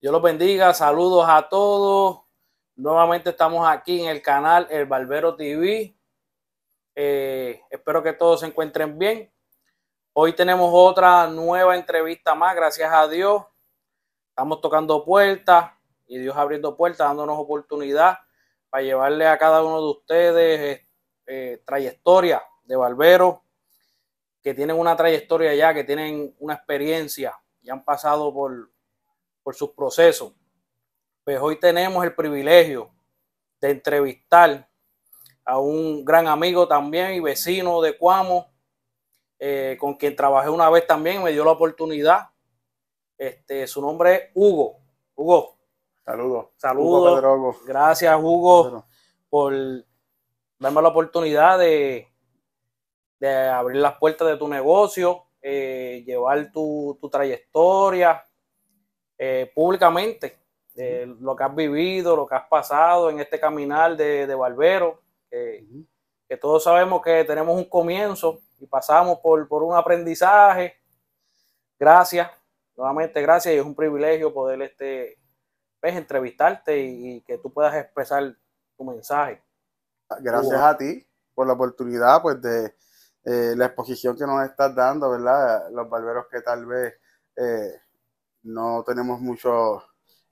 Dios los bendiga, saludos a todos. Nuevamente estamos aquí en el canal El Barbero TV. Eh, espero que todos se encuentren bien. Hoy tenemos otra nueva entrevista más, gracias a Dios. Estamos tocando puertas y Dios abriendo puertas, dándonos oportunidad para llevarle a cada uno de ustedes eh, eh, trayectoria de Barbero, que tienen una trayectoria ya, que tienen una experiencia, y han pasado por por sus procesos. Pues hoy tenemos el privilegio de entrevistar a un gran amigo también y vecino de Cuamo, eh, con quien trabajé una vez también, me dio la oportunidad. Este, su nombre es Hugo. Hugo. Saludos. Saludos. Gracias, Hugo, por darme la oportunidad de, de abrir las puertas de tu negocio, eh, llevar tu, tu trayectoria, eh, públicamente de eh, lo que has vivido, lo que has pasado en este caminar de, de barbero, que todos sabemos que tenemos un comienzo y pasamos por, un aprendizaje. Gracias, nuevamente gracias y es un privilegio poder este, pues, entrevistarte y, que tú puedas expresar tu mensaje. Gracias a ti por la oportunidad pues, de, eh, la exposición que nos estás dando, ¿verdad? Los barberos que tal vez eh, no tenemos mucho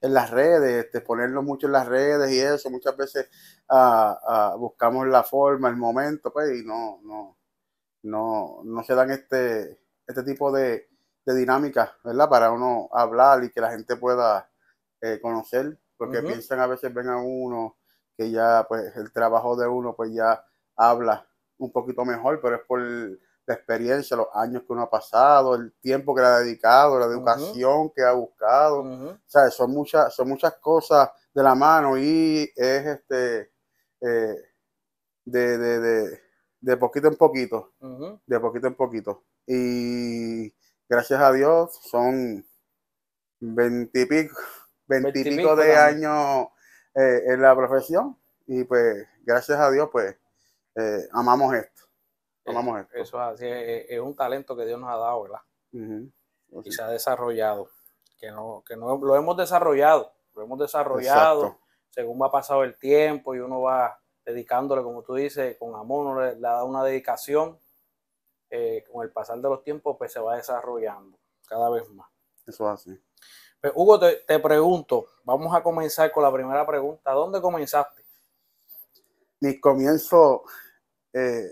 en las redes, este, ponerlo mucho en las redes y eso, muchas veces ah, ah, buscamos la forma, el momento, pues, y no, no, no, no se dan este, este tipo de, dinámica dinámicas, ¿verdad? Para uno hablar y que la gente pueda eh, conocer, porque piensan a veces, ven a uno, que ya, pues, el trabajo de uno, pues, ya habla un poquito mejor, pero es por la experiencia, los años que uno ha pasado, el tiempo que le ha dedicado, la educación que ha buscado. O sea, son muchas, son muchas cosas de la mano y es este eh, de, poquito en poquito, de poquito en poquito. Y gracias a Dios son veintipico, de años eh, en la profesión y pues gracias a Dios pues eh, amamos esto. Eso es así, es, un talento que Dios nos ha dado, ¿verdad? Pues y se ha desarrollado, que no, que no lo hemos desarrollado, lo hemos desarrollado según va pasado el tiempo y uno va dedicándole, como tú dices, con amor, le, ha da una dedicación, eh, con el pasar de los tiempos, pues se va desarrollando cada vez más. Eso es así. Pues, Hugo, te, pregunto, vamos a comenzar con la primera pregunta. ¿Dónde comenzaste? mi comienzo eh,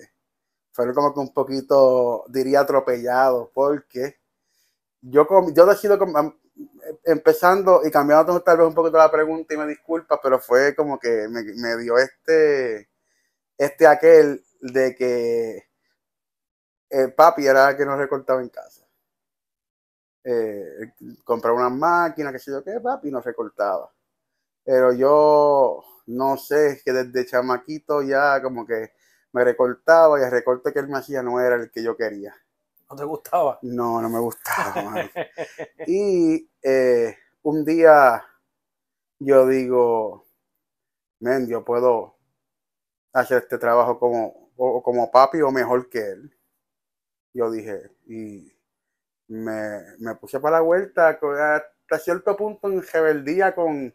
fue como que un poquito, diría, atropellado, porque yo, yo decido, empezando y cambiando tal vez un poquito la pregunta y me disculpa, pero fue como que me, dio este, este aquel de que el papi era el que nos recortaba en casa. Eh, comprar una máquina, que sé yo qué, papi, nos recortaba. Pero yo no sé, es que desde chamaquito ya como que me recortaba y el recorte que él me hacía no era el que yo quería. ¿No te gustaba? No, no me gustaba. y eh, un día yo digo, men, yo puedo hacer este trabajo como, como papi o mejor que él. Yo dije, y me, me puse para la vuelta hasta cierto punto en rebeldía con,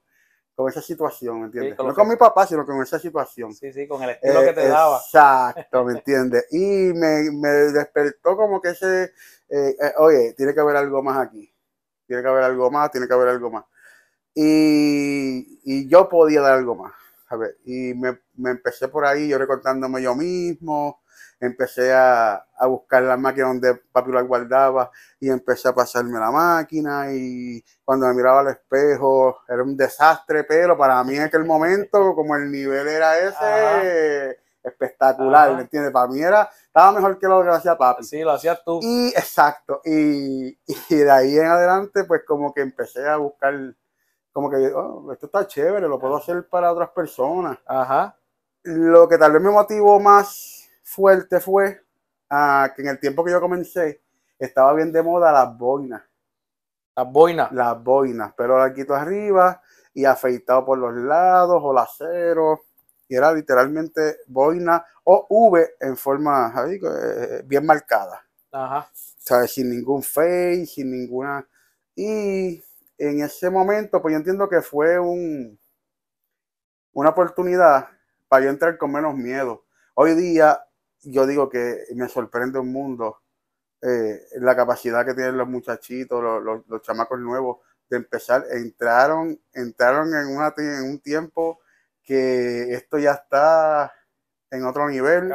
con esa situación, ¿me entiendes? con no con mi papá, sino con esa situación. Sí, sí, con el estilo que te daba. Exacto, ¿me entiendes? Y me, me, despertó como que ese, eh, eh, oye, tiene que haber algo más aquí, tiene que haber algo más, tiene que haber algo más. Y, y yo podía dar algo más, a ver, y me, me empecé por ahí, yo recortándome yo mismo, empecé a, buscar la máquina donde papi la guardaba y empecé a pasarme la máquina y cuando me miraba al espejo era un desastre, pero para mí en aquel momento, como el nivel era ese, espectacular, ¿me entiendes? Para mí era, estaba mejor que lo que hacía papi. Sí, lo hacías tú. Y exacto, y, de ahí en adelante pues como que empecé a buscar como que oh, esto está chévere, lo puedo hacer para otras personas. Ajá. Lo que tal vez me motivó más fuerte fue que en el tiempo que yo comencé estaba bien de moda las boinas. Las boinas. Las boinas, pero larguito arriba y afeitado por los lados o lacero Y era literalmente boina o V en forma eh, eh, bien marcada. Ajá. O sea, sin ningún face, sin ninguna. Y en ese momento, pues yo entiendo que fue un, una oportunidad para yo entrar con menos miedo. Hoy día yo digo que me sorprende un mundo eh, la capacidad que tienen los muchachitos, los, los, chamacos nuevos de empezar. Entraron, entraron en, en un tiempo que esto ya está en otro nivel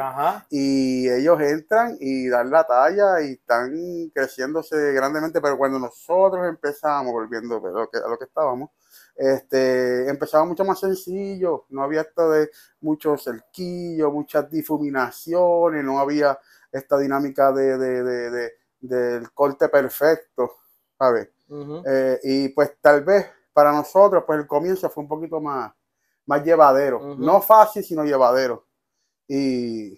y ellos entran y dan la talla y están creciéndose grandemente, pero cuando nosotros empezamos, volviendo a que, a lo que estábamos, este, empezaba mucho más sencillo, no había hasta de muchos cerquillo, muchas difuminaciones, no había esta dinámica del corte perfecto, a eh, y pues tal vez para nosotros, pues el comienzo fue un poquito más, más llevadero, no fácil, sino llevadero. Y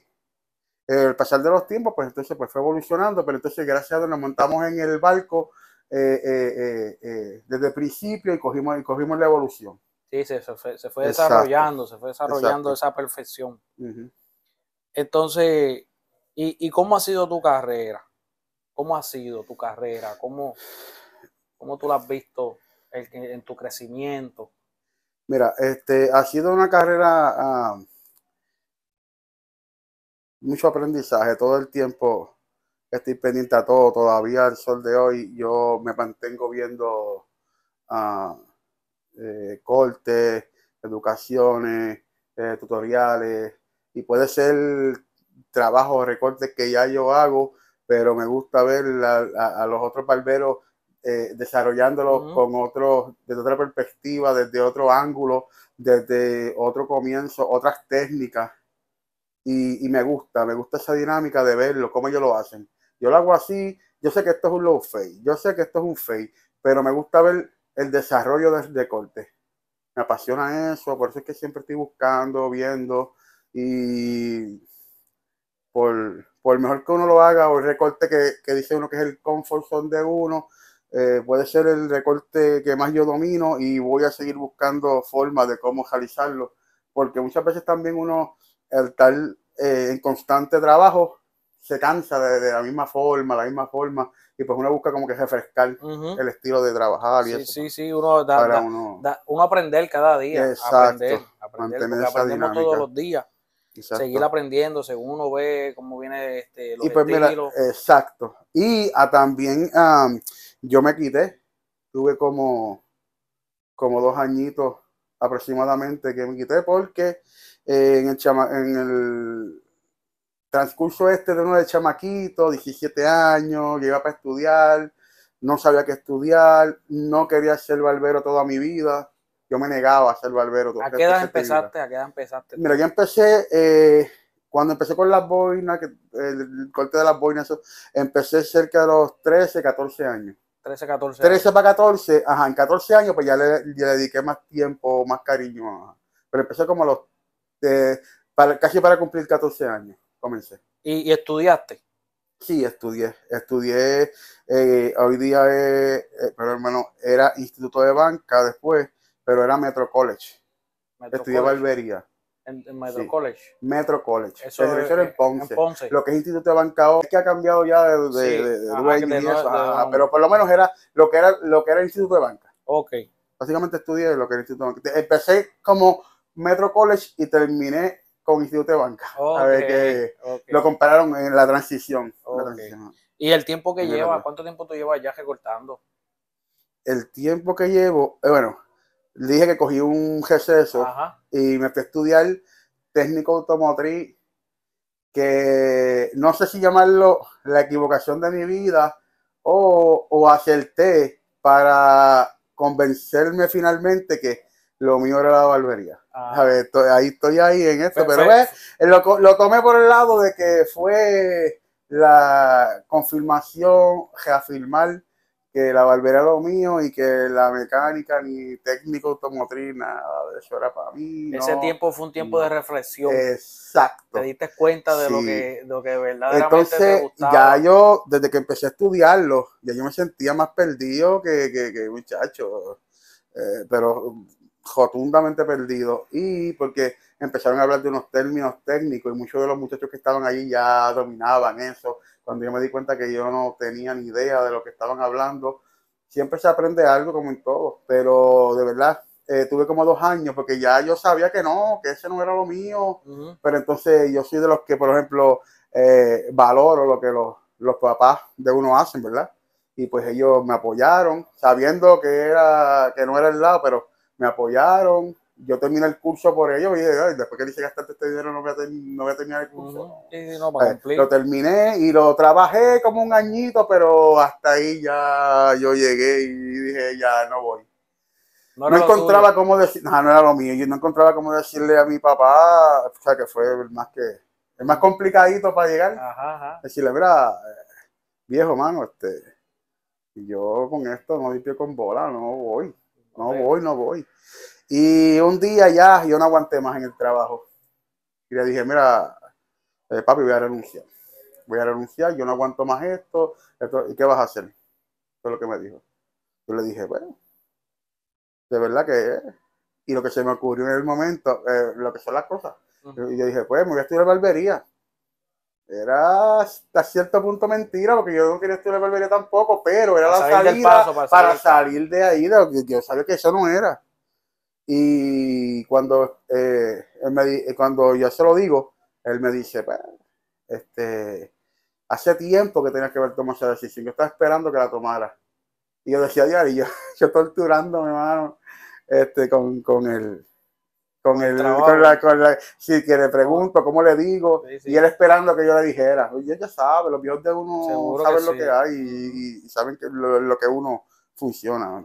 el pasar de los tiempos, pues entonces pues fue evolucionando, pero entonces gracias a Dios nos montamos en el barco eh, eh, eh, desde el principio y cogimos, la evolución. Sí, se, fue, desarrollando, se fue desarrollando esa perfección. Entonces, ¿y, cómo ha sido tu carrera? ¿Cómo ha sido tu carrera? ¿Cómo, tú la has visto en, tu crecimiento? Mira, este, ha sido una carrera, ah, mucho aprendizaje todo el tiempo estoy pendiente a todo. Todavía el sol de hoy yo me mantengo viendo ah, eh, cortes, educaciones, eh, tutoriales y puede ser trabajo, recortes que ya yo hago, pero me gusta ver a, los otros barberos eh, desarrollándolos con otros, desde otra perspectiva, desde otro ángulo, desde otro comienzo, otras técnicas. Y, y, me gusta, me gusta esa dinámica de verlo, cómo ellos lo hacen yo lo hago así, yo sé que esto es un low fade, yo sé que esto es un fade, pero me gusta ver el desarrollo del recorte. Me apasiona eso, por eso es que siempre estoy buscando, viendo y por, por mejor que uno lo haga o el recorte que, dice uno que es el comfort zone de uno, eh, puede ser el recorte que más yo domino y voy a seguir buscando formas de cómo realizarlo, porque muchas veces también uno, al estar eh, en constante trabajo, se cansa de, la misma forma, la misma forma, y pues uno busca como que refrescar el estilo de trabajar. sí, sí, sí, uno, da, uno... aprender cada día. Exacto, aprender, aprender aprendemos todos los días. Seguir aprendiendo según uno ve cómo viene este, los y pues exacto. Y ah, también yo me quité, tuve como, como dos añitos aproximadamente que me quité porque eh, en, el en el transcurso este de uno de chamaquito, 17 años, que iba para estudiar, no sabía qué estudiar, no quería ser barbero toda mi vida. Yo me negaba a ser barbero. Todo ¿A qué edad empezaste? ¿A qué edad empezaste? Mira, yo empecé, eh, cuando empecé con las boinas, que, el corte de las boinas, empecé cerca de los 13, 14 años. 13, 14. 13 para 14, ajá, en 14 años pues ya le, dediqué más tiempo, más cariño. Pero empecé como a los, eh, para, casi para cumplir 14 años comencé. ¿Y, estudiaste? Sí, estudié. Estudié, eh, hoy día, eh, pero hermano, era Instituto de Banca después, pero era Metro College. Estudiaba estudié En, Metro College. Metro College. Eso en, Ponce. Lo que es Instituto de Banca es que ha cambiado ya de, de, pero por lo menos era lo que era lo que era el Instituto de Banca. Ok. Básicamente estudié lo que era Instituto de Banca. Empecé como Metro College y terminé con Instituto de Banca. a ver que lo compararon en la transición, ¿Y el tiempo que lleva? ¿Cuánto tiempo tú llevas ya recortando? El tiempo que llevo, eh, bueno, dije que cogí un receso y me fui a estudiar técnico automotriz, que no sé si llamarlo la equivocación de mi vida o acerté para convencerme finalmente que lo mío era la barbería. A ah. ver, ahí estoy ahí en esto, pues, pero, pues. ves, lo, lo tomé por el lado de que fue la confirmación, reafirmar que la barbería era lo mío y que la mecánica ni técnico automotriz, nada de eso era para mí. Ese tiempo fue un tiempo de reflexión. Exacto. Te diste cuenta de lo que, lo que verdaderamente Entonces, te gustaba. Ya yo, desde que empecé a estudiarlo, ya yo me sentía más perdido que, que, muchacho. Eh, pero rotundamente perdido y porque empezaron a hablar de unos términos técnicos y muchos de los muchachos que estaban allí ya dominaban eso. Cuando yo me di cuenta que yo no tenía ni idea de lo que estaban hablando, siempre se aprende algo como en todo, pero de verdad eh, tuve como dos años porque ya yo sabía que no, que ese no era lo mío, pero entonces yo soy de los que, por ejemplo, eh, valoro lo que los, papás de uno hacen, ¿verdad? Y pues ellos me apoyaron, sabiendo que, era, que no era el lado, pero me apoyaron. Yo terminé el curso por ellos y después que dije gastarte este dinero no voy a, no voy a terminar el curso. Pues, lo terminé y lo trabajé como un añito, pero hasta ahí ya yo llegué y dije ya no voy. No, encontraba cómo decir, no, era lo mío, yo no encontraba cómo decirle a mi papá, o sea, que fue el más que, el más complicadito para llegar. Decirle, mira, eh, viejo, mano, este, yo con esto no limpio con bola, no voy no voy, no voy. Y un día ya yo no aguanté más en el trabajo. Y le dije, mira, eh, papi, voy a renunciar. Voy a renunciar, yo no aguanto más esto. esto ¿Y qué vas a hacer? Fue lo que me dijo. Yo le dije, bueno, de verdad que... es. Y lo que se me ocurrió en el momento, eh, lo que son las cosas. Y yo dije, pues, me voy a estudiar barbería era hasta cierto punto mentira, porque yo no quería estudiar barbería tampoco, pero era la salida para, salir. de ahí, yo sabía que eso no era. Y cuando, eh, eh, cuando yo se lo digo, él me dice, pues, este, hace tiempo que tenías que haber tomado esa decisión, yo estaba esperando que la tomara. Y yo decía, diario, yo, yo torturándome, mano, este, con, con el con el, con la, con pregunto cómo le digo y él esperando que yo le dijera oye ya sabe los viejos de uno saben lo que hay y, saben que lo, que uno funciona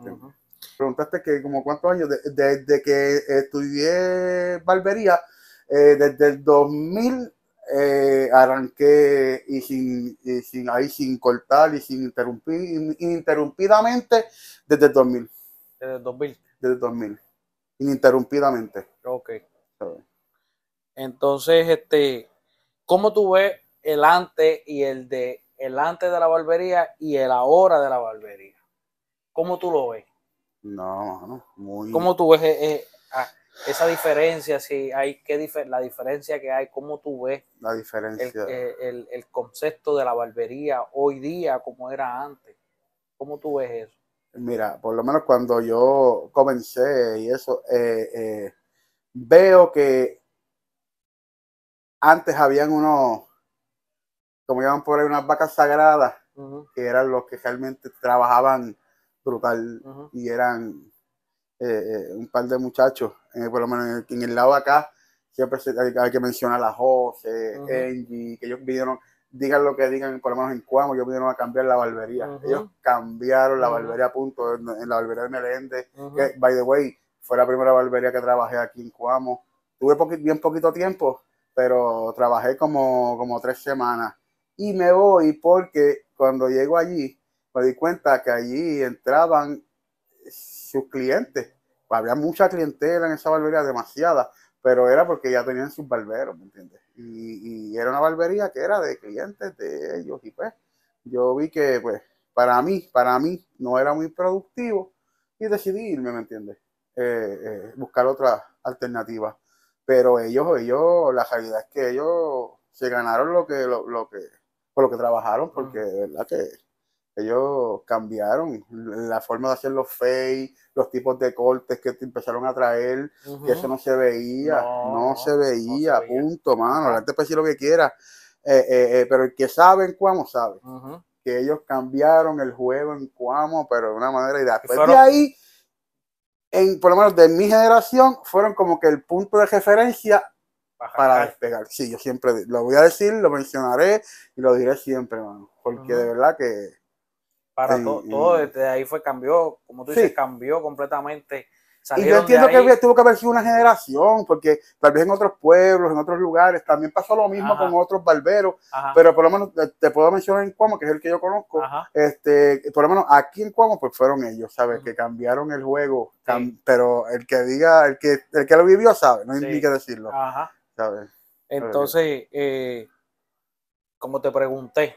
preguntaste que como cuántos años desde que estudié barbería eh, desde el 2000 eh, arranqué y sin, sin ahí sin cortar y sin interrumpir ininterrumpidamente desde el 2000 desde el 2000 desde el 2000 ininterrumpidamente. Ok. Entonces, este, ¿cómo tú ves el antes y el de el antes de la barbería y el ahora de la barbería? ¿Cómo tú lo ves? No, no, muy. ¿Cómo tú ves eh, eh, esa diferencia? Si hay qué la diferencia que hay, ¿cómo tú ves la diferencia? El, eh, el, el, concepto de la barbería hoy día como era antes. ¿Cómo tú ves eso? mira, por lo menos cuando yo comencé y eso, eh, eh, veo que antes habían unos, como llaman por ahí, unas vacas sagradas, que eran los que realmente trabajaban brutal y eran eh, un par de muchachos, por lo menos en el, lado de acá, siempre hay que mencionar a José, Angie, que ellos vinieron digan lo que digan, por lo menos en Cuamo, yo vinieron a cambiar la barbería. Ellos cambiaron la barbería punto, en, la barbería de Meléndez, que, by the way, fue la primera barbería que trabajé aquí en Cuamo. Tuve bien poquito tiempo, pero trabajé como, como tres semanas. Y me voy porque cuando llego allí, me di cuenta que allí entraban sus clientes. Había mucha clientela en esa barbería, demasiada, pero era porque ya tenían sus barberos, ¿me entiendes? Y, era una barbería que era de clientes de ellos. Y pues yo vi que pues para mí, para mí no era muy productivo y decidí irme, ¿me entiendes? Eh, eh, buscar otra alternativa. Pero ellos, ellos, la realidad es que ellos se ganaron lo que, lo, que, por lo que trabajaron, porque de verdad que ellos cambiaron la forma de hacer los fake, los tipos de cortes que empezaron a traer, que eso no se veía, no, se, veía, punto, mano. La gente puede decir lo que quiera, eh, eh, eh, pero el que sabe en Cuamo sabe. Que ellos cambiaron el juego en Cuamo, pero de una manera y después de ahí, en, por lo menos de mi generación, fueron como que el punto de referencia para despegar. Sí, yo siempre lo voy a decir, lo mencionaré y lo diré siempre, mano. Porque de verdad que para todo, desde ahí fue cambió, como tú dices, cambió completamente. y yo entiendo que tuvo que haber sido una generación, porque tal vez en otros pueblos, en otros lugares, también pasó lo mismo con otros barberos, pero por lo menos eh, te puedo mencionar en Cuomo, que es el que yo conozco, este por lo menos aquí en Cuomo, pues fueron ellos, ¿sabes? Que cambiaron el juego, pero el que diga, el que, el que lo vivió sabe, no hay que decirlo. Entonces, eh, como te pregunté,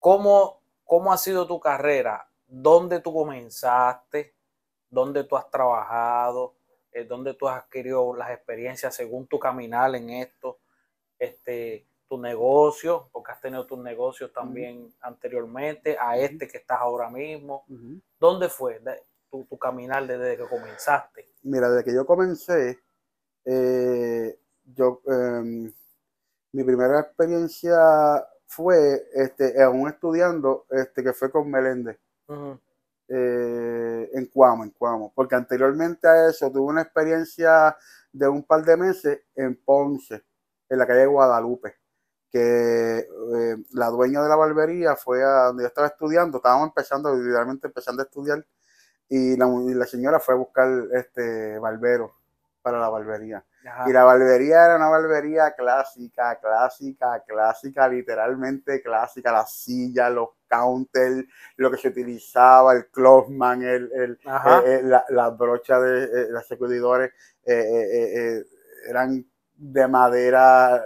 ¿cómo ¿Cómo ha sido tu carrera? ¿Dónde tú comenzaste? ¿Dónde tú has trabajado? Eh, ¿Dónde tú has adquirido las experiencias según tu caminar en esto? Este, tu negocio, porque has tenido tus negocios también anteriormente, a este que estás ahora mismo. ¿Dónde fue tu, tu, caminar desde que comenzaste? Mira, desde que yo comencé, eh, yo, em, mi primera experiencia fue, este, aún estudiando, este, que fue con Meléndez. Eh, en Cuamo, en Cuamo. Porque anteriormente a eso tuve una experiencia de un par de meses en Ponce, en la calle de Guadalupe. Que eh, la dueña de la barbería fue a donde yo estaba estudiando, estábamos empezando, literalmente empezando a estudiar. Y la, la señora fue a buscar este barbero para la barbería. Y la barbería era una barbería clásica, clásica, clásica, literalmente clásica. La silla, los counters, lo que se utilizaba, el clothman, el, el, eh, eh, la, brocha de eh, los seguidores eran de madera.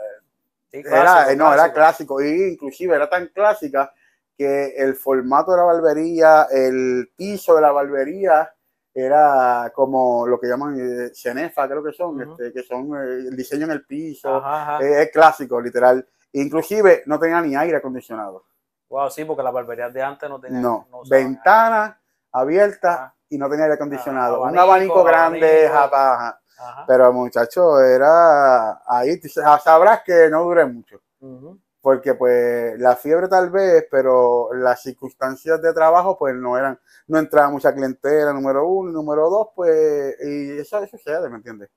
era, no, era clásico. Y inclusive era tan clásica que el formato de la barbería, el piso de la barbería, era como lo que llaman cenefa, eh, creo que son, este, que son eh, el diseño en el piso, eh, es clásico, literal. Inclusive no tenía ni aire acondicionado. Wow, sí, porque las barberías de antes no tenía. No, ventanas abiertas y no tenía aire acondicionado. Un abanico, grande, Pero muchacho, era ahí, sabrás que no duré mucho porque pues la fiebre tal vez, pero las circunstancias de trabajo pues no eran, no entraba mucha clientela, número uno, número dos, pues, y eso, eso sucede, ¿me entiendes?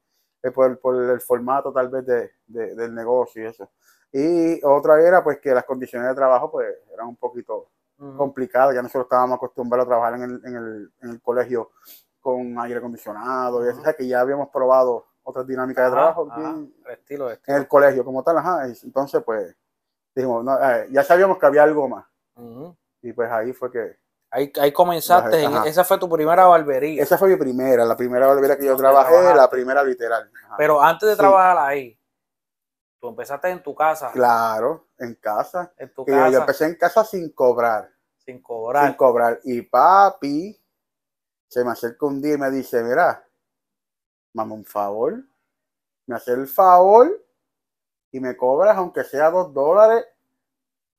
Eh, por, el formato tal vez de, del negocio y eso. Y otra era pues que las condiciones de trabajo pues eran un poquito complicadas, ya nosotros estábamos acostumbrados a trabajar en el, en el, colegio con aire acondicionado, y eso, que ya habíamos probado otras dinámicas de trabajo estilo, en el colegio como tal, ajá. entonces pues dijimos, eh, ya sabíamos que había algo más. Y pues ahí fue que... Ahí, comenzaste, esa fue tu primera barbería. Esa fue mi primera, la primera barbería que yo trabajé, la primera literal. Pero antes de trabajar ahí, tú empezaste en tu casa. Claro, en casa. En tu y casa. Yo empecé en casa sin cobrar. Sin cobrar. Sin cobrar. Y papi se me acerca un día y me dice, mira, mamá, un favor, me hace el favor y me cobras aunque sea dos dólares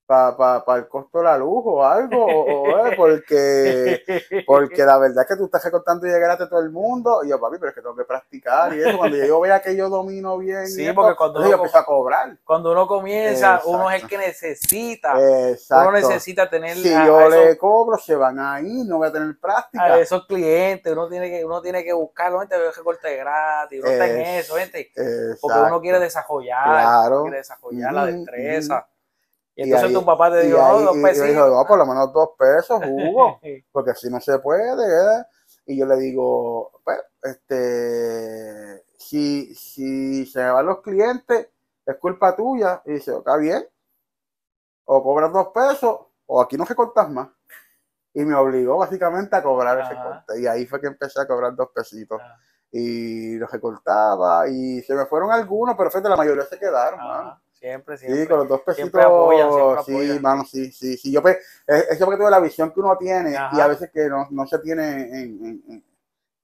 para pa, pa el costo de la luz o algo, eh, porque, porque la verdad es que tú estás recortando y llegaste a todo el mundo, y yo, papi, pero es que tengo que practicar y eso, cuando yo vea que yo domino bien, sí, porque cuando uno, yo empiezo a cobrar. Cuando uno comienza, uno es el que necesita, Exacto. uno necesita tener... Si yo le cobro, se van ahí, no voy a tener práctica. esos clientes, uno tiene que, uno tiene que buscarlo, gente, recorte gratis, uno está en eso, gente, porque uno quiere desarrollar, claro. desarrollar la destreza. Y entonces tu papá te dijo, oh, dos pesos. Y por lo menos dos pesos, jugo porque así no se puede. Y yo le digo, pues, este, si, si se me van los clientes, es culpa tuya. Y dice, está bien, o cobras dos pesos, o aquí no se cortas más. Y me obligó básicamente a cobrar ese corte. Y ahí fue que empecé a cobrar dos pesitos. Ah. Y los recortaba, y se me fueron algunos, pero fíjate, la mayoría se quedaron, Siempre, siempre. Siempre apoyan, Sí, mano, sí, sí, Yo, pues, es, porque tengo la visión que uno tiene y a veces que no, no se tiene en,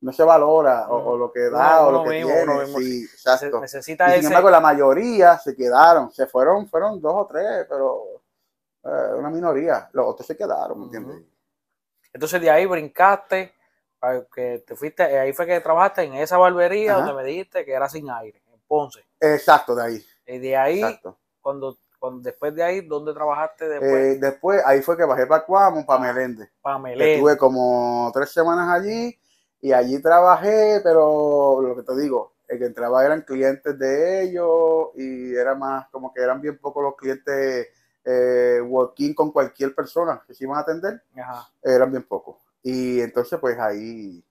no se valora o, lo que da o lo que tiene. Sí, exacto. y sin embargo, la mayoría se quedaron, se fueron, fueron dos o tres, pero eh, una minoría. Los otros se quedaron, ¿me entiendes? Entonces de ahí brincaste, que te fuiste, eh, ahí fue que trabajaste en esa barbería donde me dijiste que era sin aire, en Ponce. Exacto, de ahí. Y eh, de ahí, cuando después de ahí, ¿dónde trabajaste eh, después? después, ahí fue que bajé para Cuamo, para ah, Melende. Para Melende. Estuve como tres semanas allí y allí trabajé, pero lo que te digo, el que entraba eran clientes de ellos y era más como que eran bien pocos los clientes eh, working con cualquier persona que se iban a atender. Eran bien pocos. Y entonces, pues ahí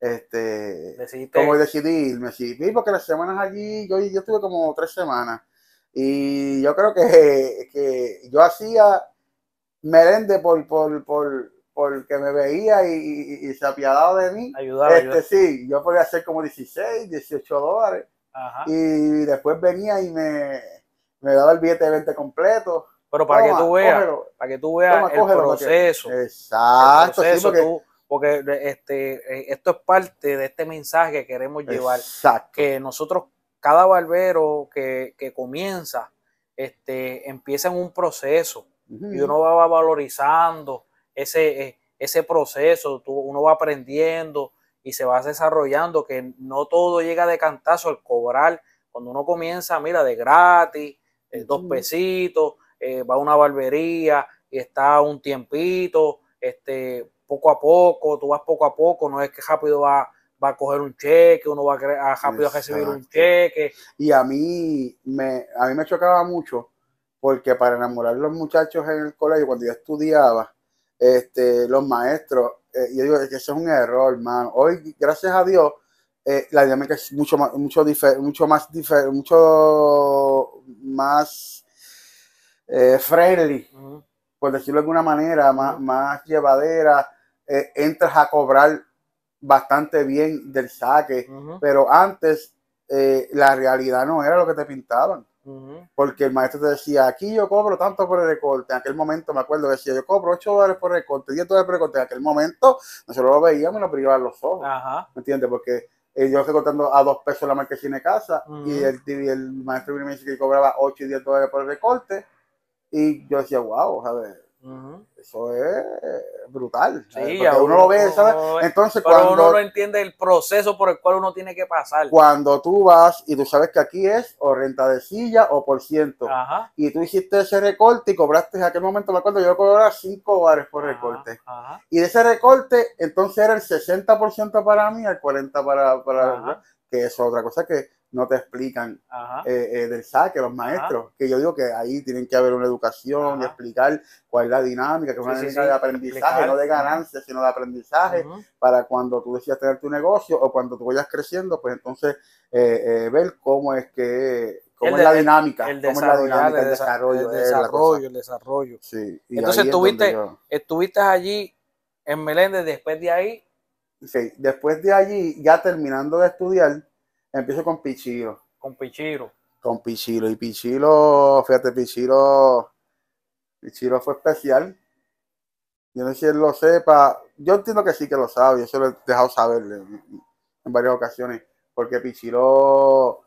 este, Decidiste. como decidí decidí porque las semanas allí, yo, yo estuve como tres semanas. Y yo creo que, yo hacía merende por, por, me veía y, se apiadaba de mí. Ayudaba, este, Sí, yo podía hacer como 16, 18 dólares. Y después venía y me, daba el billete de 20 completo. Pero para que tú veas, para que tú veas el, proceso, exacto, porque este, eh, esto es parte de este mensaje que queremos llevar. Que nosotros, cada barbero que, comienza, este, empieza en un proceso y uno va valorizando ese, eh, ese proceso, uno va aprendiendo y se va desarrollando, que no todo llega de cantazo al cobrar. Cuando uno comienza, mira, de gratis, eh, dos pesitos, va a una barbería y está un tiempito, este, poco a poco, tú vas poco a poco, no es que rápido va, a coger un cheque, uno va a, rápido a recibir un cheque. Y a mí me, a mí me chocaba mucho porque para enamorar a los muchachos en el colegio, cuando yo estudiaba, este, los maestros, eh, yo digo, que eso es un error, hermano. Hoy, gracias a Dios, eh, la dinámica es mucho más, mucho, mucho más, mucho más eh, friendly, por decirlo de alguna manera, más, más llevadera eh, entras a cobrar bastante bien del saque, pero antes eh, la realidad no era lo que te pintaban. Porque el maestro te decía, aquí yo cobro tanto por el recorte. En aquel momento me acuerdo, decía, yo cobro 8 dólares por el recorte, 10 dólares por el recorte. En aquel momento nosotros lo veíamos y nos brillaban los ojos. ¿Me entiendes? Porque eh, yo estoy contando a 2 pesos la marquesina de casa y, el, maestro me dice que cobraba 8 y 10 dólares por el recorte. Y yo decía, wow, ver eso es brutal. Sí, uno, lo ve, ¿sabes? Entonces, cuando, uno no entiende el proceso por el cual uno tiene que pasar. Cuando tú vas y tú sabes que aquí es o renta de silla o por ciento, y tú hiciste ese recorte y cobraste, en aquel momento me acuerdo, yo cobraba 5 dólares por recorte. Y de ese recorte, entonces era el 60% para mí, el 40% para... para que es otra cosa que no te explican eh, eh, del saque, los maestros, que yo digo que ahí tienen que haber una educación y explicar cuál es la dinámica, que es una dinámica de aprendizaje, no de ganancia, sino de aprendizaje, para cuando tú decidas tener tu negocio o cuando tú vayas creciendo, pues entonces eh, eh, ver cómo es que... ¿Cómo es la dinámica? El, es la dinámica? desarrollo. El desarrollo, el desarrollo. entonces estuviste, estuviste allí en Meléndez, después de ahí... Sí, después de allí, ya terminando de estudiar, Empiezo con Pichiro. Con Pichiro. Con Pichiro. Y Pichiro, fíjate, Pichiro. Pichiro fue especial. Yo no sé si él lo sepa. Yo entiendo que sí que lo sabe. Yo se lo he dejado saber en, varias ocasiones. Porque Pichiro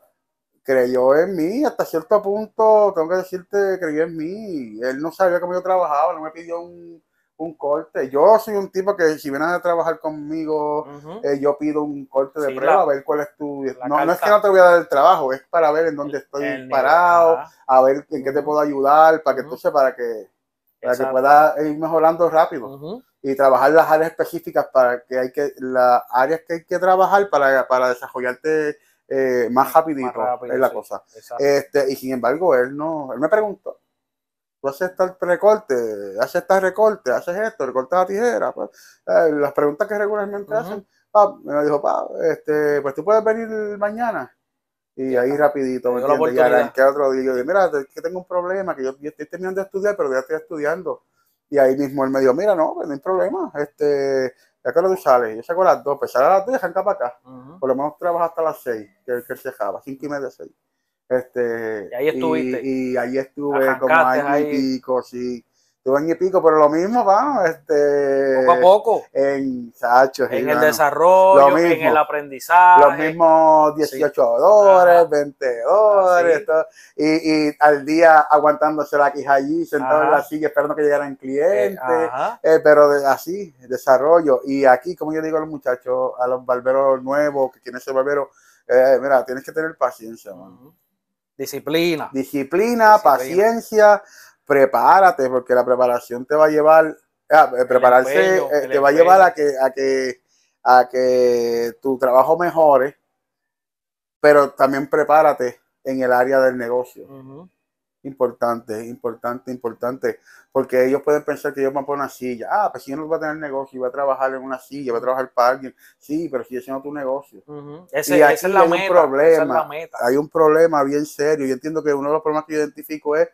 creyó en mí hasta cierto punto. Tengo que decirte, creyó en mí. Él no sabía cómo yo trabajaba. No me pidió un un corte. Yo soy un tipo que si vienes a trabajar conmigo, eh, yo pido un corte de prueba, a ver cuál es tu... No, es que no te voy a dar el trabajo, es para ver en dónde estoy parado, a ver en qué te puedo ayudar, para que tú para que, para que puedas ir mejorando rápido. Y trabajar las áreas específicas para que hay que, las áreas que hay que trabajar para, para desarrollarte eh, más rapidito, es la cosa. Este, y sin embargo, él no, él me preguntó, tú haces tal recorte, haces tal recorte, haces esto, recortas la tijera. Pues, eh, las preguntas que regularmente hacen, me dijo, pa, este, pues tú puedes venir mañana. Y ahí rapidito, me entiendes? Y que otro día. Yo dije, mira, es que tengo un problema, que yo, estoy terminando de estudiar, pero ya estoy estudiando. Y ahí mismo él me dijo, mira, no, pues, no hay problema. Este, ya que tú sales, yo saco las dos, pues sale a las dos y para acá. Por lo menos trabaja hasta las seis, que él que se jaba, cinco y media, seis. Este, y ahí estuviste. Y, ahí estuve como y pico, sí. Estuve y pico, pero lo mismo, vamos, este... Poco a poco. En En el desarrollo, en el aprendizaje. Los mismos 18 horas dólares, 20 dólares, y, y, al día aguantándose la quija allí, sentado en la silla esperando que llegaran eh, clientes, eh, pero así, desarrollo. Y aquí, como yo digo a los muchachos, a los barberos nuevos, que quieren ser barberos, eh, mira, tienes que tener paciencia, Disciplina. Disciplina, paciencia, prepárate, porque la preparación te va a llevar, ah, eh, prepararse eh, te va a llevar a que, que, a que tu trabajo mejore, pero también prepárate en el área del negocio. Importante, importante, importante. Porque ellos pueden pensar que yo me pongo una silla. Ah, pues si yo no voy a tener negocio y voy a trabajar en una silla, voy a trabajar para alguien. Sí, pero si yo no tu negocio. Ese, es la meta, problema, Hay un problema bien serio. Yo entiendo que uno de los problemas que yo identifico es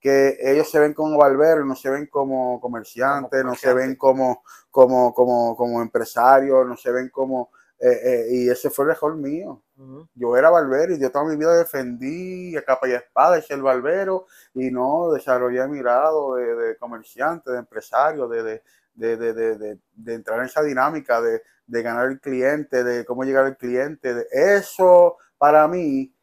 que ellos se ven como barberos, no se ven como comerciantes, no se ven como, como, como, como empresarios, no se ven como eh, eh, y ese fue el mejor mío. Yo era barbero y yo toda mi vida defendí a capa y espada ser barbero y no desarrollé mi lado de, comerciante, de empresario, de, de, entrar en esa dinámica, de, ganar el cliente, de cómo llegar al cliente. Eso para mí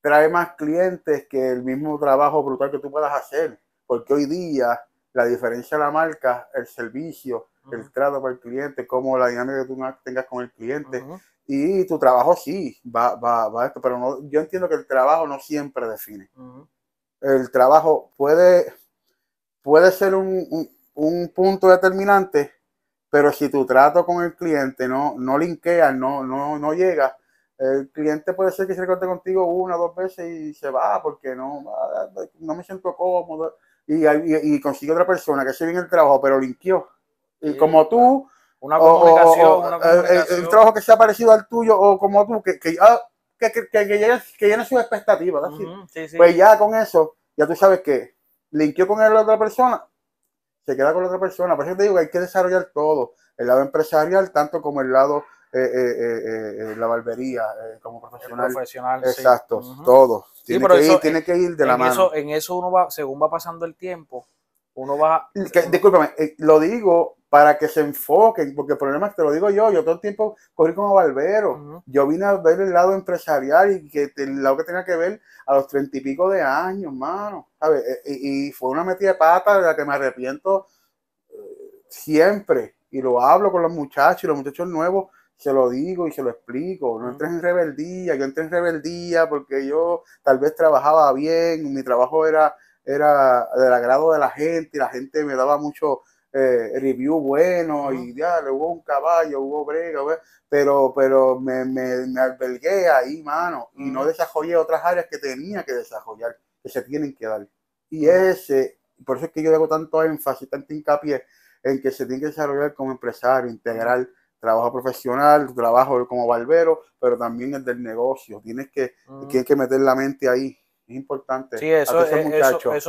trae más clientes que el mismo trabajo brutal que tú puedas hacer, porque hoy día la diferencia de la marca, el servicio, el trato para el cliente, cómo la dinámica que tú tengas con el cliente. Y tu trabajo sí va, va, a esto, pero no, yo entiendo que el trabajo no siempre define. El trabajo puede, puede ser un, punto determinante, pero si tu trato con el cliente no, no linkea, no, no, llega, el cliente puede ser que se recorte contigo una o dos veces y se va porque no, no me siento cómodo. Y, consigue otra persona que hace bien el trabajo, pero linkeó y como tú. Una comunicación, El, trabajo que sea parecido al tuyo o como tú, que, que, ah, que, que, llene, sus expectativas. Pues ya con eso, ya tú sabes que linkeó con él la otra persona, se queda con la otra persona. Por eso te digo que hay que desarrollar todo, el lado empresarial, tanto como el lado eh, eh, eh, eh la barbería como profesional. Exacto, todo. Tiene, que ir, tiene que ir de la mano. en eso uno va, según va pasando el tiempo, uno va... lo digo para que se enfoquen, porque el problema es que te lo digo yo, yo todo el tiempo corrí como barbero, yo vine a ver el lado empresarial y que el lado que tenía que ver a los treinta y pico de años, mano, e, Y, fue una metida de pata de la que me arrepiento eh, siempre, y lo hablo con los muchachos y los muchachos nuevos, se lo digo y se lo explico, no entres en rebeldía, yo entré en rebeldía porque yo tal vez trabajaba bien, mi trabajo era, era del agrado de la gente y la gente me daba mucho eh, review bueno y ya, hubo un caballo, hubo brega, pero, pero me, me, albergué ahí, mano, y no desarrollé otras áreas que tenía que desarrollar, que se tienen que dar. Y ese, por eso es que yo hago tanto énfasis, tanto hincapié en que se tiene que desarrollar como empresario, integral trabajo profesional, trabajo como barbero, pero también el del negocio. Tienes que, tienes que meter la mente ahí. Es importante. Sí, eso,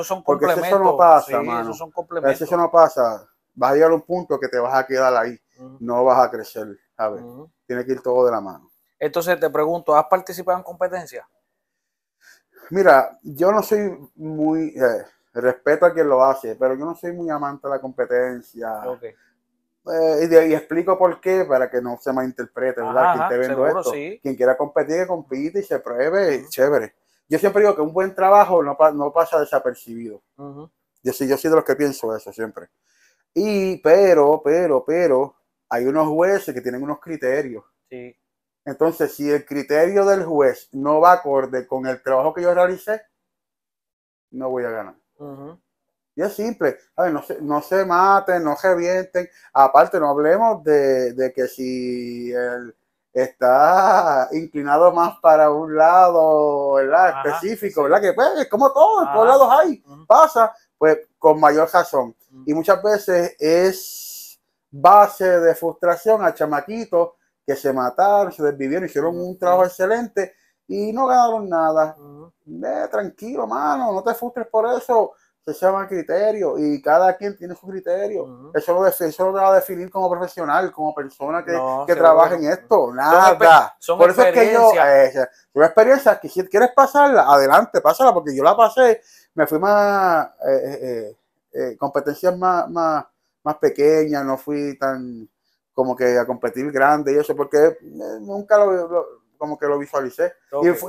son Porque eso no pasa, son Eso no pasa vas a llegar a un punto que te vas a quedar ahí, no vas a crecer, ¿sabes? Tiene que ir todo de la mano. Entonces te pregunto, ¿has participado en competencias? Mira, yo no soy muy, eh, respeto a quien lo hace, pero yo no soy muy amante de la competencia. Eh, y, explico por qué, para que no se malinterprete, ¿verdad? Quien te esto. Quien quiera competir, compite y se pruebe, chévere. Yo siempre digo que un buen trabajo no, pasa desapercibido. yo, yo soy de los que pienso eso siempre. Y, pero, pero, pero, hay unos jueces que tienen unos criterios. Entonces, si el criterio del juez no va acorde con el trabajo que yo realicé, no voy a ganar. Y es simple. A ver, no, se, no se maten, no se vienten. Aparte, no hablemos de, que si él está inclinado más para un lado específico, ¿verdad? Que pues, como todos por lados hay, pasa pues con mayor razón. Mm. Y muchas veces es base de frustración a chamaquitos que se mataron, se desvivieron, hicieron un mm. trabajo excelente y no ganaron nada. Mm. tranquilo, mano, no te frustres por eso. Se llama criterio y cada quien tiene su criterio. Eso, lo eso lo va a definir como profesional, como persona que, trabaja en esto. Nada. por eso es que yo, una eh, experiencia que si quieres pasarla, adelante, pásala, porque yo la pasé me fui más eh, eh, eh, eh competencias más, más, más pequeñas, no fui tan como que a competir grande y eso, porque eh, nunca lo, como que lo visualicé.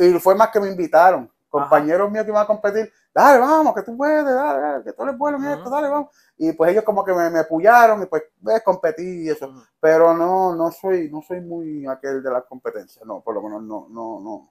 Y, y, fue más que me invitaron. Compañeros míos que iban a competir, dale, vamos, que tú puedes, dale, que tú eres bueno esto, dale, vamos. Y pues ellos como que me, apoyaron y pues competí y eso. Pero no, no soy, no soy muy aquel de las competencias, no, por lo menos no, no, no.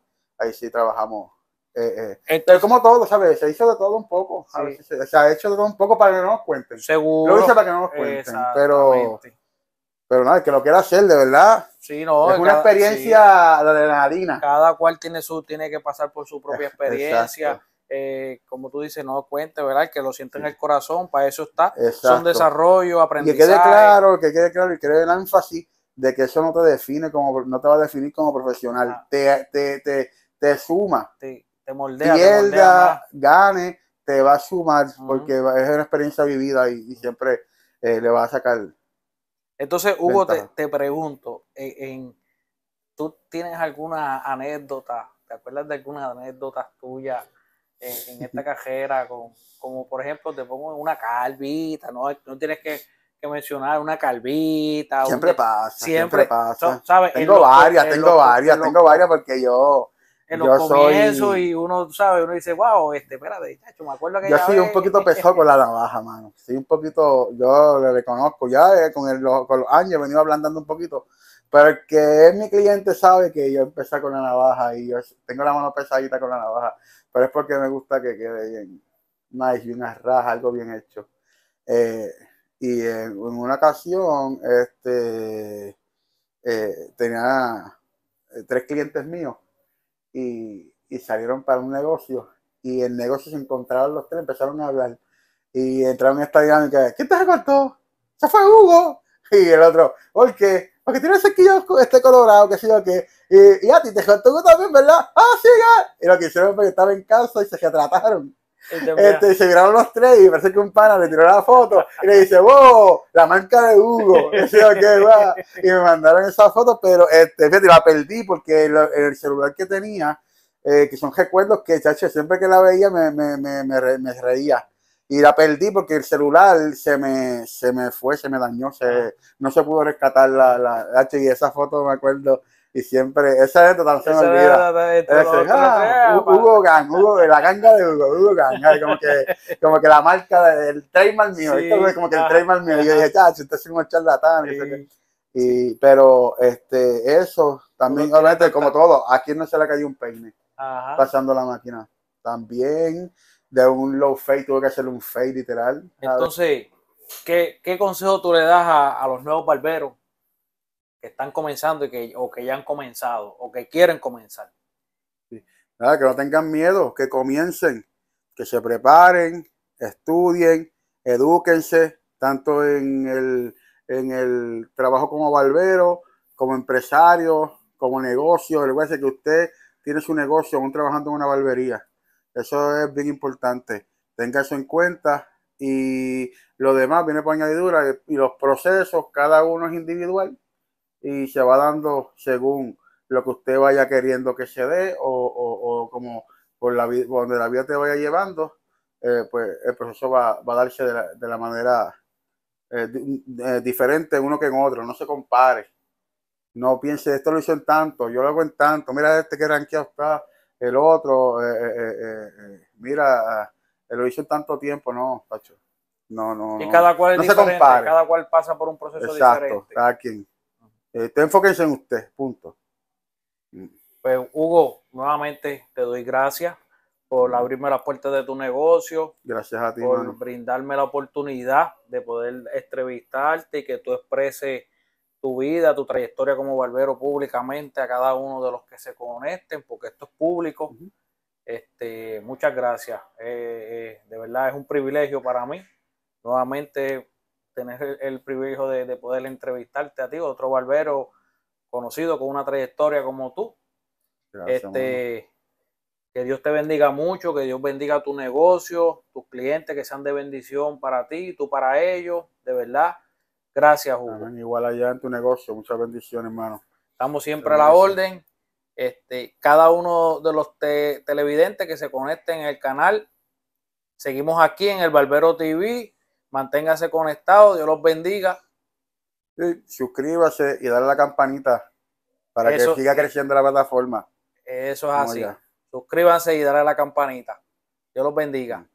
ahí sí trabajamos. Eh, eh. como todo, ¿sabes? Se hizo de todo un poco. se, ha hecho de todo un poco para que no nos cuenten. Seguro. Lo hice para que no nos cuenten. Pero, pero nada, que lo quiera hacer, de verdad. Sí, no. Es una experiencia de adrenalina. Cada cual tiene, su, tiene que pasar por su propia experiencia. Eh, como tú dices, no cuente, ¿verdad? Que lo siente en el corazón, para eso está. Es Son desarrollo, aprendizaje. que quede claro, que quede claro y que el énfasis de que eso no te define como, no te va a definir como profesional. Ah. Te, te, te, te suma. te moldea. Pierda, gane, te va a sumar porque es una experiencia vivida y, siempre eh, le va a sacar. Entonces, Hugo, te, pregunto, e, en, ¿tú tienes alguna anécdota? ¿Te acuerdas de algunas anécdotas tuyas en, esta cajera? como por ejemplo, te pongo una calvita, ¿no? No tienes que mencionar, una calvita. Siempre pasa, siempre, pasa. tengo varias, tengo varias, tengo varias porque yo en los yo comienzos soy... y uno sabe, uno dice, wow, este, espérate, chacho, me acuerdo que. Yo soy un poquito pesado con la navaja, mano. Sí, un poquito, yo le reconozco, ya eh, con, el, con los años he venido ablandando un poquito. Pero el que es mi cliente sabe que yo empecé con la navaja y yo tengo la mano pesadita con la navaja, pero es porque me gusta que quede bien nice y unas algo bien hecho. Eh, y en, una ocasión, este, eh, tenía tres clientes míos y, salieron para un negocio y el negocio se encontraron los tres, empezaron a hablar y entraron en esta dinámica, ¿quién te recortó? Se fue Hugo. Y el otro, ¿por qué? Porque tiene ese quillo este colorado, que sé yo qué. Y, a ti te recortó Hugo también, ¿verdad? ¡Ah, siga! Y lo que hicieron fue que estaba en casa y se retrataron. Este, se miraron los tres y parece que un pana le tiró la foto y le dice, wow, la marca de Hugo. Y, me mandaron esa foto, pero este, la perdí porque el, el celular que tenía, eh, que son recuerdos que, siempre que la veía me, me, me, reía y la perdí porque el celular se me, se me fue, se me dañó, se, ah. no se pudo rescatar la, la H y esa foto me acuerdo y siempre, esa gente también se me olvida. Ah, Hugo Gang, Hugo, la ganga de Hugo, Hugo Gang, como que, como que la marca del trademark mío, como que el trademark mío, y yo dije, chacho, usted es un charlatán, y, pero este, eso también, obviamente, como todo, ¿a aquí no se le cayó un peine pasando la máquina, también de un low fade, tuve que hacerle un fade literal. Entonces, ¿qué, ¿qué, consejo tú le das a, a los nuevos barberos que están comenzando y que, o que ya han comenzado o que quieren comenzar. Nada, que no tengan miedo, que comiencen, que se preparen, estudien, edúquense, tanto en el, en el trabajo como barbero, como empresario, como negocio. El que usted tiene su negocio aún trabajando en una barbería. Eso es bien importante. Tenga eso en cuenta y lo demás viene por añadidura y los procesos, cada uno es individual y se va dando según lo que usted vaya queriendo que se dé o, como por la donde la vida te vaya llevando, eh, pues el proceso va, a darse de la, manera eh, eh, diferente uno que en otro, no se compare. No piense, esto lo hizo en tanto, yo lo hago en tanto, mira este que que está, el otro, mira, lo hizo en tanto tiempo, no, Pacho. No, no, Y cada cual cada cual pasa por un proceso Exacto, diferente. Eh, te enfóquense en usted, punto. Pues Hugo, nuevamente te doy gracias por abrirme las puertas de tu negocio. Gracias a ti, por brindarme la oportunidad de poder entrevistarte y que tú expreses tu vida, tu trayectoria como barbero públicamente a cada uno de los que se conecten, porque esto es público. este, muchas gracias. Eh, eh, de verdad es un privilegio para mí. Nuevamente tener el, privilegio de, poder entrevistarte a ti, otro barbero conocido con una trayectoria como tú. este, que Dios te bendiga mucho, que Dios bendiga tu negocio, tus clientes que sean de bendición para ti, y tú para ellos, de verdad. Gracias, Juan. Igual allá en tu negocio, muchas bendiciones, hermano. Estamos siempre a la orden. Este, cada uno de los televidentes que se conecten en el canal, seguimos aquí en el Barbero TV Manténgase conectado, Dios los bendiga. Sí, suscríbase y dale a la campanita para que siga creciendo la plataforma. Eso es así. Suscríbanse y dale a la campanita. Dios los bendiga.